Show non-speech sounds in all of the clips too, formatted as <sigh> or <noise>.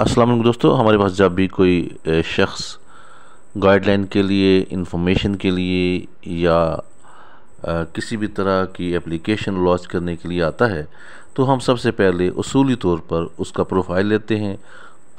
अस्सलाम दोस्तों हमारे पास जब भी कोई शख्स गाइडलाइन के लिए इंफॉर्मेशन के लिए या किसी भी तरह की एप्लीकेशन लॉन्च करने के लिए आता है तो हम सबसे पहले असूली तौर पर उसका प्रोफाइल लेते हैं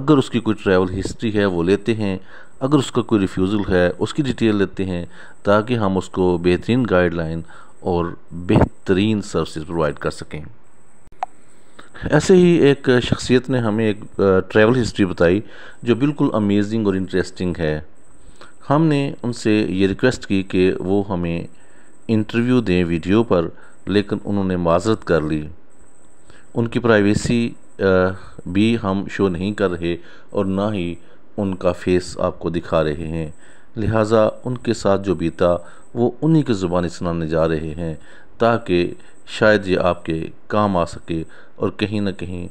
अगर उसकी कोई ट्रैवल हिस्ट्री है वो लेते हैं अगर उसका कोई रिफ्यूज़ल है उसकी डिटेल लेते हैं ताकि हम उसको बेहतरीन गाइडलाइन और बेहतरीन सर्विस प्रोवाइड कर सकें ऐसे ही एक शख्सियत ने हमें एक ट्रैवल हिस्ट्री बताई जो बिल्कुल अमेजिंग और इंटरेस्टिंग है हमने उनसे ये रिक्वेस्ट की कि वो हमें इंटरव्यू दें वीडियो पर लेकिन उन्होंने माजरत कर ली उनकी प्राइवेसी भी हम शो नहीं कर रहे और ना ही उनका फेस आपको दिखा रहे हैं लिहाजा उनके साथ जो बीता वो उन्हीं की ज़ुबानी सुनाने जा रहे हैं ताकि शायद ये आपके काम आ सके और कहीं ना कहीं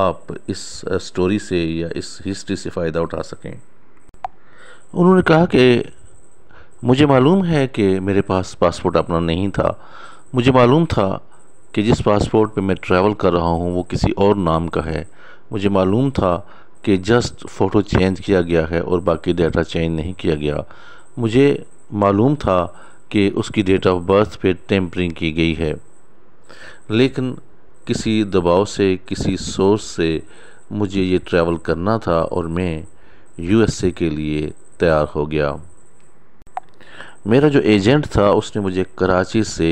आप इस स्टोरी से या इस हिस्ट्री से फ़ायदा उठा सकें उन्होंने कहा कि मुझे मालूम है कि मेरे पास पासपोर्ट अपना नहीं था मुझे मालूम था कि जिस पासपोर्ट पे मैं ट्रैवल कर रहा हूँ वो किसी और नाम का है मुझे मालूम था कि जस्ट फ़ोटो चेंज किया गया है और बाकी डेटा चेंज नहीं किया गया मुझे मालूम था कि उसकी डेट ऑफ बर्थ पे टेम्परिंग की गई है लेकिन किसी दबाव से किसी सोर्स से मुझे ये ट्रैवल करना था और मैं यूएसए के लिए तैयार हो गया मेरा जो एजेंट था उसने मुझे कराची से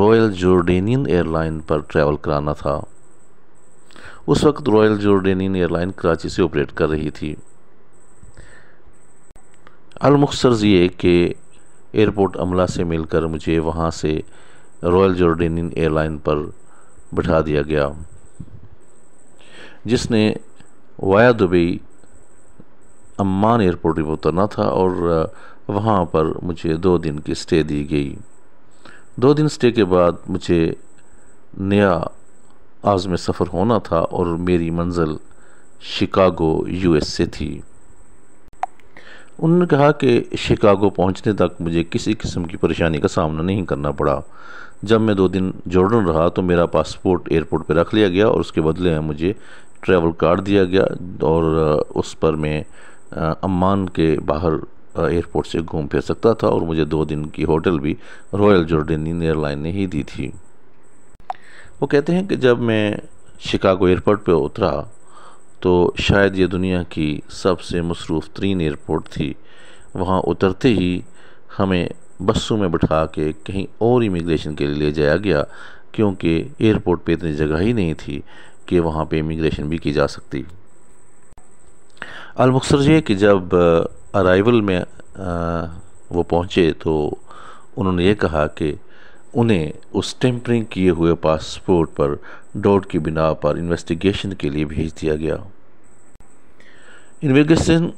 रॉयल जोर्डेनियन एयरलाइन पर ट्रैवल कराना था उस वक्त रॉयल जोर्डेनियन एयरलाइन कराची से ऑपरेट कर रही थी अलमुखसर ये कि एयरपोर्ट अमला से मिलकर मुझे वहाँ से रॉयल जॉर्डेनियन एयरलाइन पर बैठा दिया गया जिसने वाया दुबई अम्मान एयरपोर्ट में उतरना था और वहाँ पर मुझे दो दिन की स्टे दी गई दो दिन स्टे के बाद मुझे नया आज़म सफ़र होना था और मेरी मंजिल शिकागो यूएसए थी उन्होंने कहा कि शिकागो पहुंचने तक मुझे किसी किस्म की परेशानी का सामना नहीं करना पड़ा जब मैं दो दिन जॉर्डन रहा तो मेरा पासपोर्ट एयरपोर्ट पर रख लिया गया और उसके बदले में मुझे ट्रैवल कार्ड दिया गया और उस पर मैं अम्मान के बाहर एयरपोर्ट से घूम फिर सकता था और मुझे दो दिन की होटल भी रॉयल जॉर्डन एयरलाइन ने ही दी थी वो कहते हैं कि जब मैं शिकागो एयरपोर्ट पर उतरा तो शायद ये दुनिया की सबसे मसरूफ़ तरीन एयरपोर्ट थी वहाँ उतरते ही हमें बसों में बैठा के कहीं और इमिग्रेशन के लिए ले जाया गया क्योंकि एयरपोर्ट पे इतनी जगह ही नहीं थी कि वहाँ पे इमिग्रेशन भी की जा सकती अलमुखसर ये कि जब अराइवल में आ, वो पहुँचे तो उन्होंने ये कहा कि उन्हें उस टेम्परिंग किए हुए पासपोर्ट पर डॉट की बिना पर इन्वेस्टिगेशन के लिए भेज दिया गया इन्वेस्टिगेशन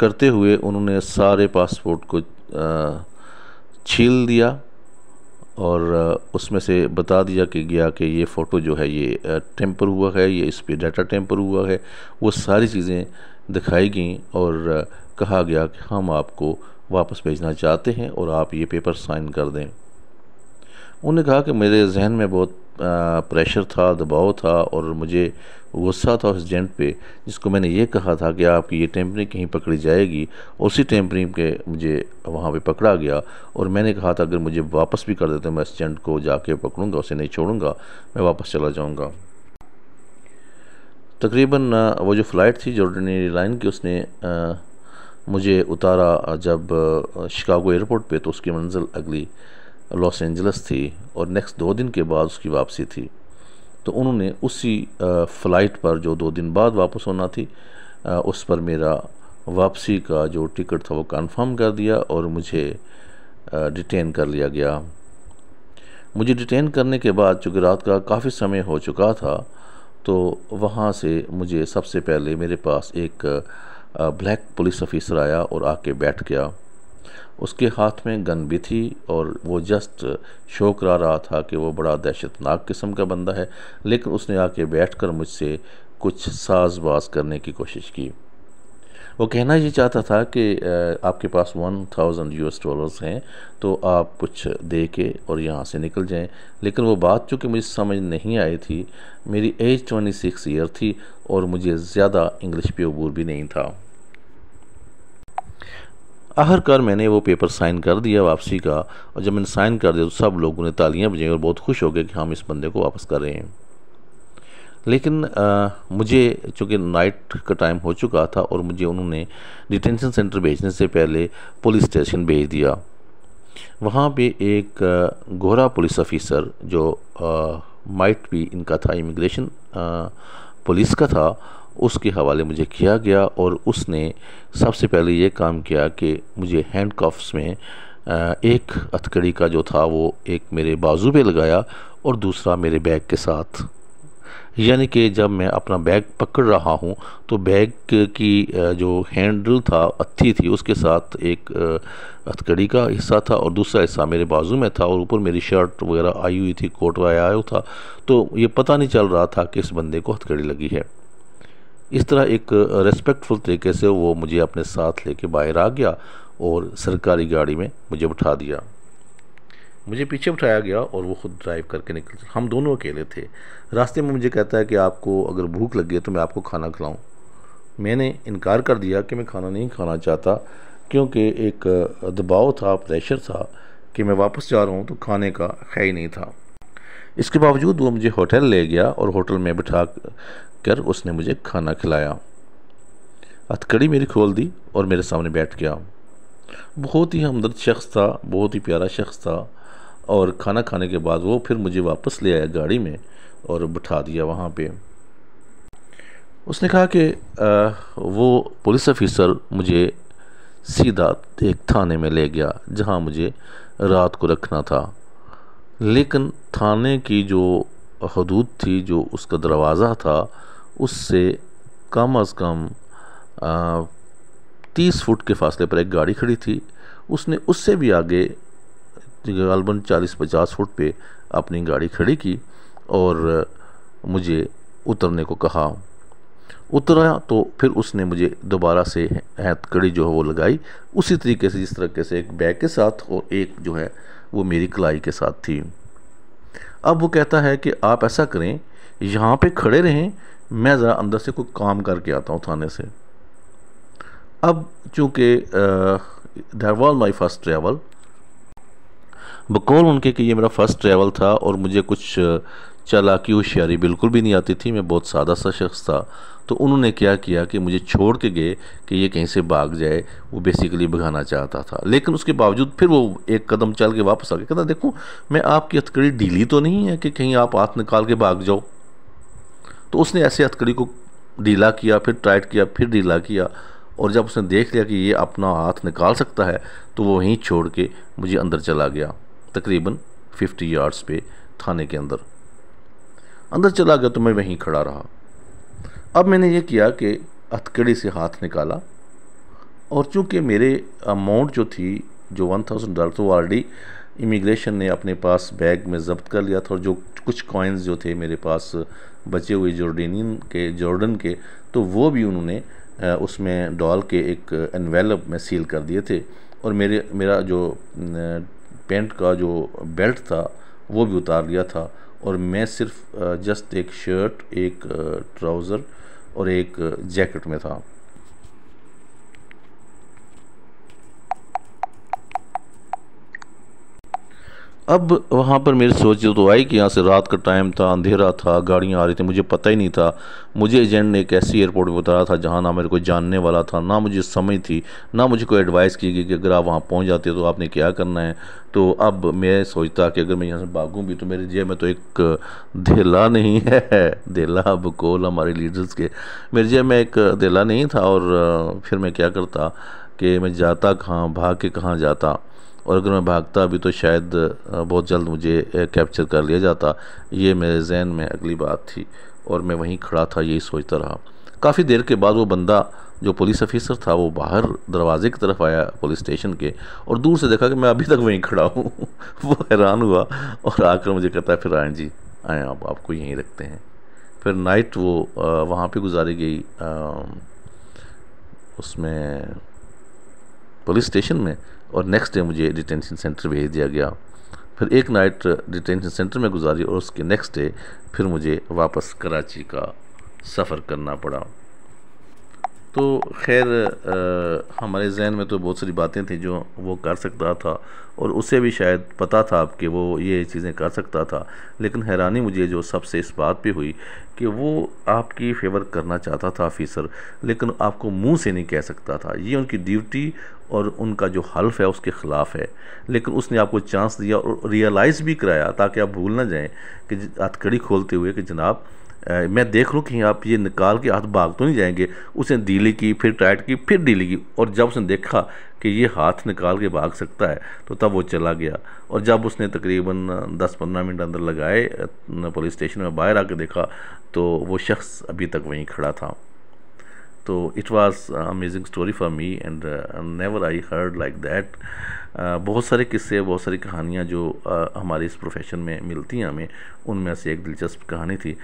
करते हुए उन्होंने सारे पासपोर्ट को छील दिया और उसमें से बता दिया कि गया कि ये फ़ोटो जो है ये टेम्पर हुआ है ये इस पर डाटा टेम्पर हुआ है वो सारी चीज़ें दिखाई गई और कहा गया कि हम आपको वापस भेजना चाहते हैं और आप ये पेपर साइन कर दें उन्होंने कहा कि मेरे जहन में बहुत प्रेशर था दबाव था और मुझे गुस्सा था उस जेंट पे जिसको मैंने ये कहा था कि आपकी ये टेम्परिंग कहीं पकड़ी जाएगी उसी टेम्परिंग के मुझे वहाँ पे पकड़ा गया और मैंने कहा था अगर मुझे वापस भी कर देते मैं इस जेंट को जाके पकड़ूंगा उसे नहीं छोड़ूंगा मैं वापस चला जाऊँगा तकरीबन वो जो फ़्लाइट थी जॉर्डन एयरलाइन की उसने आ, मुझे उतारा जब शिकागो एयरपोर्ट पर तो उसकी मंजिल अगली लॉस एंजल्स थी और नेक्स्ट दो दिन के बाद उसकी वापसी थी तो उन्होंने उसी फ़्लाइट पर जो दो दिन बाद वापस होना थी उस पर मेरा वापसी का जो टिकट था वो कंफर्म कर दिया और मुझे डिटेन कर लिया गया मुझे डिटेन करने के बाद चूँकि रात का काफ़ी समय हो चुका था तो वहाँ से मुझे सबसे पहले मेरे पास एक ब्लैक पुलिस ऑफिसर आया और आके बैठ गया उसके हाथ में गन भी थी और वो जस्ट शो करा रहा था कि वो बड़ा दहशतनाक किस्म का बंदा है लेकिन उसने आके बैठकर मुझसे कुछ साजबाज करने की कोशिश की वो कहना ये चाहता था कि आपके पास one thousand U S dollars हैं तो आप कुछ दे के और यहाँ से निकल जाएं लेकिन वो बात चूँकि मुझे समझ नहीं आई थी मेरी एज ट्वेंटी सिक्स ईयर थी और मुझे ज़्यादा इंग्लिश पे अबूर भी नहीं था आहर कर मैंने वो पेपर साइन कर दिया वापसी का और जब मैंने साइन कर दिया तो सब लोगों ने तालियां बजाई और बहुत खुश हो गए कि हम इस बंदे को वापस कर रहे हैं लेकिन आ, मुझे चूँकि नाइट का टाइम हो चुका था और मुझे उन्होंने डिटेंशन सेंटर भेजने से पहले पुलिस स्टेशन भेज दिया वहाँ पे एक गोरा पुलिस ऑफिसर जो माइट भी इनका था इमिग्रेशन पुलिस का था उसके हवाले मुझे किया गया और उसने सबसे पहले ये काम किया कि मुझे हैंड कॉफ्स में एक हथकड़ी का जो था वो एक मेरे बाजू पे लगाया और दूसरा मेरे बैग के साथ यानी कि जब मैं अपना बैग पकड़ रहा हूँ तो बैग की जो हैंडल था अत्थी थी उसके साथ एक हथकड़ी का हिस्सा था और दूसरा हिस्सा मेरे बाजू में था और ऊपर मेरी शर्ट वगैरह आई हुई थी कोट वगैरह आया हुआ था तो ये पता नहीं चल रहा था कि इस बंदे को हथकड़ी लगी है इस तरह एक रेस्पेक्टफुल तरीके से वो मुझे अपने साथ लेके बाहर आ गया और सरकारी गाड़ी में मुझे उठा दिया मुझे पीछे उठाया गया और वो खुद ड्राइव करके निकल हम दोनों अकेले थे रास्ते में मुझे कहता है कि आपको अगर भूख लगी तो मैं आपको खाना खिलाऊं मैंने इनकार कर दिया कि मैं खाना नहीं खाना चाहता क्योंकि एक दबाव था प्रेशर था कि मैं वापस जा रहा हूँ तो खाने का है ही नहीं था इसके बावजूद वो मुझे होटल ले गया और होटल में बिठा कर उसने मुझे खाना खिलाया हथकड़ी मेरी खोल दी और मेरे सामने बैठ गया बहुत ही हमदर्द शख्स था बहुत ही प्यारा शख्स था और खाना खाने के बाद वो फिर मुझे वापस ले आया गाड़ी में और बिठा दिया वहाँ पे उसने कहा कि वो पुलिस ऑफिसर मुझे सीधा एक थाने में ले गया जहाँ मुझे रात को रखना था लेकिन थाने की जो हदूद थी जो उसका दरवाज़ा था उससे कम अज़ कम तीस फुट के फासले पर एक गाड़ी खड़ी थी उसने उससे भी आगे गलबन चालीस पचास फुट पे अपनी गाड़ी खड़ी की और मुझे उतरने को कहा उतरा तो फिर उसने मुझे दोबारा से कड़ी जो है वो लगाई उसी तरीके से जिस तरीके से एक बैग के साथ और एक जो है वो मेरी कलाई के साथ थी अब वो कहता है कि आप ऐसा करें यहाँ पे खड़े रहें मैं ज़रा अंदर से कोई काम करके आता हूँ थाने से अब चूँकि देर वॉल माई फर्स्ट ट्रैवल बकौल उनके कि ये मेरा फ़र्स्ट ट्रैवल था और मुझे कुछ चालाकी होशियारी बिल्कुल भी नहीं आती थी मैं बहुत सादा सा शख्स था तो उन्होंने क्या किया कि मुझे छोड़ के गए कि ये कहीं से भाग जाए वो बेसिकली भगाना चाहता था लेकिन उसके बावजूद फिर वो एक कदम चल के वापस आ गया कहता देखो मैं आपकी हथकड़ी ढीली तो नहीं है कि कहीं आप हाथ निकाल के भाग जाओ तो उसने ऐसे हथकड़ी को ढीला किया फिर टाइट किया फिर ढीला किया और जब उसने देख लिया कि ये अपना हाथ निकाल सकता है तो वो वहीं छोड़ के मुझे अंदर चला गया तकरीबन फिफ्टी यार्ड्स पे थाने के अंदर अंदर चला गया तो मैं वहीं खड़ा रहा अब मैंने ये किया कि हथकड़ी से हाथ निकाला और चूँकि मेरे अमाउंट जो थी जो वन थाउजेंड डॉलर तो ऑलरेडी इमिग्रेशन ने अपने पास बैग में जब्त कर लिया था और जो कुछ कॉइन्स जो थे मेरे पास बचे हुए जॉर्डेनियन के जॉर्डन के तो वो भी उन्होंने उसमें डॉल के एक एनवेलप में सील कर दिए थे और मेरे मेरा जो पेंट का जो बेल्ट था वो भी उतार लिया था और मैं सिर्फ जस्ट एक शर्ट एक ट्राउज़र और एक जैकेट में था अब वहाँ पर मेरी सोच तो आई कि यहाँ से रात का टाइम था अंधेरा था गाड़ियाँ आ रही थी मुझे पता ही नहीं था मुझे एजेंट ने एक ऐसी एयरपोर्ट में बताया था जहाँ ना मेरे को जानने वाला था ना मुझे समझ थी ना मुझे कोई एडवाइस की गई कि अगर आप वहाँ पहुँच जाते तो आपने क्या करना है तो अब मैं सोचता कि अगर मैं यहाँ से भागूँ भी तो मेरे जेब में तो एक धेला नहीं है धेला कोल हमारे लीडर्स के मेरे जेब में एक धेला नहीं था और फिर मैं क्या करता कि मैं जाता कहाँ भाग के कहाँ जाता और अगर मैं भागता अभी तो शायद बहुत जल्द मुझे कैप्चर कर लिया जाता ये मेरे जहन में अगली बात थी और मैं वहीं खड़ा था यही सोचता रहा काफ़ी देर के बाद वो बंदा जो पुलिस अफिसर था वो बाहर दरवाजे की तरफ आया पुलिस स्टेशन के और दूर से देखा कि मैं अभी तक वहीं खड़ा हूँ <laughs> वो हैरान हुआ और आकर मुझे कहता है फिर आए जी आए आप आपको यहीं रखते हैं फिर नाइट वो वहाँ पे गुजारी गई उसमें पुलिस स्टेशन में और नेक्स्ट डे मुझे डिटेंशन सेंटर भेज दिया गया फिर एक नाइट डिटेंशन सेंटर में गुजारी और उसके नेक्स्ट डे फिर मुझे वापस कराची का सफ़र करना पड़ा तो खैर हमारे जहन में तो बहुत सारी बातें थी जो वो कर सकता था और उसे भी शायद पता था कि वो ये चीज़ें कर सकता था लेकिन हैरानी मुझे जो सबसे इस बात पे हुई कि वो आपकी फेवर करना चाहता था ऑफिसर लेकिन आपको मुंह से नहीं कह सकता था ये उनकी ड्यूटी और उनका जो हल्फ है उसके ख़िलाफ़ है लेकिन उसने आपको चांस दिया और रियलाइज़ भी कराया ताकि आप भूल ना जाएं कि हथकड़ी खोलते हुए कि जनाब मैं देख लूँ कहीं आप ये निकाल के हाथ भाग तो नहीं जाएंगे उसने डीली की फिर टाइट की फिर डीली की और जब उसने देखा कि ये हाथ निकाल के भाग सकता है तो तब वो चला गया और जब उसने तकरीबन 10-15 मिनट अंदर लगाए पुलिस स्टेशन में बाहर आके देखा तो वो शख्स अभी तक वहीं खड़ा था तो it was amazing story for me and never I heard like that बहुत सारे किस्से बहुत सारी कहानियाँ जो uh, हमारे इस प्रोफेशन में मिलती हैं हमें उनमें से एक दिलचस्प कहानी थी